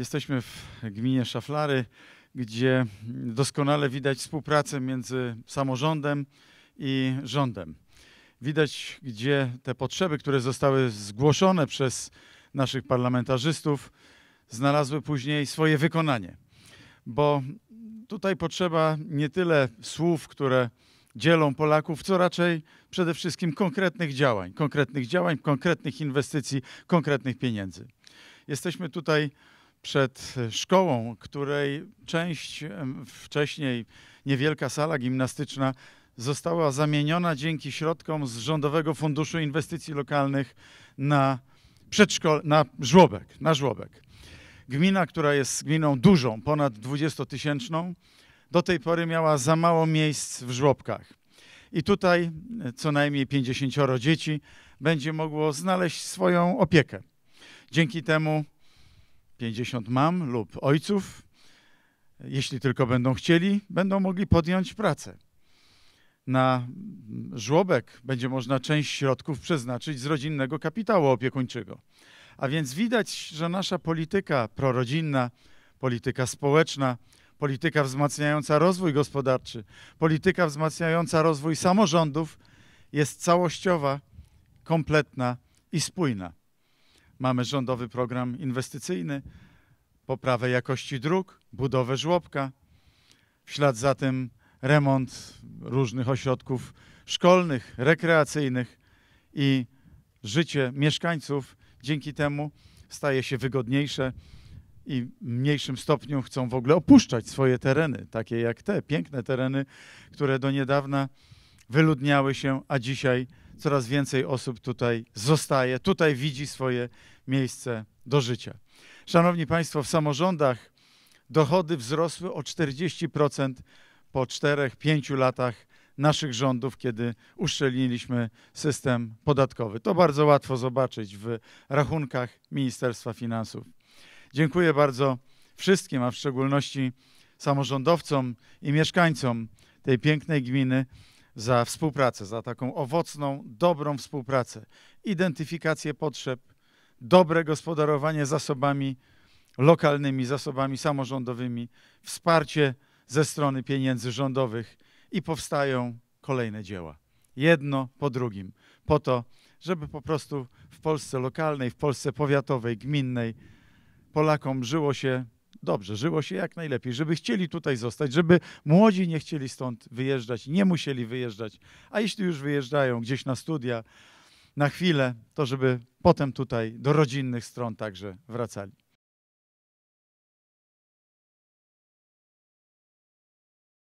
Jesteśmy w gminie Szaflary, gdzie doskonale widać współpracę między samorządem i rządem. Widać, gdzie te potrzeby, które zostały zgłoszone przez naszych parlamentarzystów, znalazły później swoje wykonanie. Bo tutaj potrzeba nie tyle słów, które dzielą Polaków, co raczej przede wszystkim konkretnych działań, konkretnych działań, konkretnych inwestycji, konkretnych pieniędzy. Jesteśmy tutaj przed szkołą, której część wcześniej niewielka sala gimnastyczna została zamieniona dzięki środkom z Rządowego Funduszu Inwestycji Lokalnych na, przedszkol, na żłobek, na żłobek. Gmina, która jest gminą dużą, ponad 20-tysięczną, do tej pory miała za mało miejsc w żłobkach. I tutaj e, co najmniej 50 dzieci będzie mogło znaleźć swoją opiekę. Dzięki temu 50 mam lub ojców, jeśli tylko będą chcieli, będą mogli podjąć pracę. Na żłobek będzie można część środków przeznaczyć z rodzinnego kapitału opiekuńczego. A więc widać, że nasza polityka prorodzinna, polityka społeczna, polityka wzmacniająca rozwój gospodarczy, polityka wzmacniająca rozwój samorządów jest całościowa, kompletna i spójna. Mamy rządowy program inwestycyjny, poprawę jakości dróg, budowę żłobka, w ślad za tym remont różnych ośrodków szkolnych, rekreacyjnych i życie mieszkańców dzięki temu staje się wygodniejsze i w mniejszym stopniu chcą w ogóle opuszczać swoje tereny, takie jak te piękne tereny, które do niedawna wyludniały się, a dzisiaj coraz więcej osób tutaj zostaje, tutaj widzi swoje miejsce do życia. Szanowni Państwo, w samorządach dochody wzrosły o 40% po 4-5 latach naszych rządów, kiedy uszczelniliśmy system podatkowy. To bardzo łatwo zobaczyć w rachunkach Ministerstwa Finansów. Dziękuję bardzo wszystkim, a w szczególności samorządowcom i mieszkańcom tej pięknej gminy za współpracę, za taką owocną, dobrą współpracę, identyfikację potrzeb, dobre gospodarowanie zasobami lokalnymi, zasobami samorządowymi, wsparcie ze strony pieniędzy rządowych i powstają kolejne dzieła. Jedno po drugim, po to, żeby po prostu w Polsce lokalnej, w Polsce powiatowej, gminnej Polakom żyło się dobrze, żyło się jak najlepiej, żeby chcieli tutaj zostać, żeby młodzi nie chcieli stąd wyjeżdżać, nie musieli wyjeżdżać, a jeśli już wyjeżdżają gdzieś na studia, na chwilę, to żeby potem tutaj do rodzinnych stron także wracali.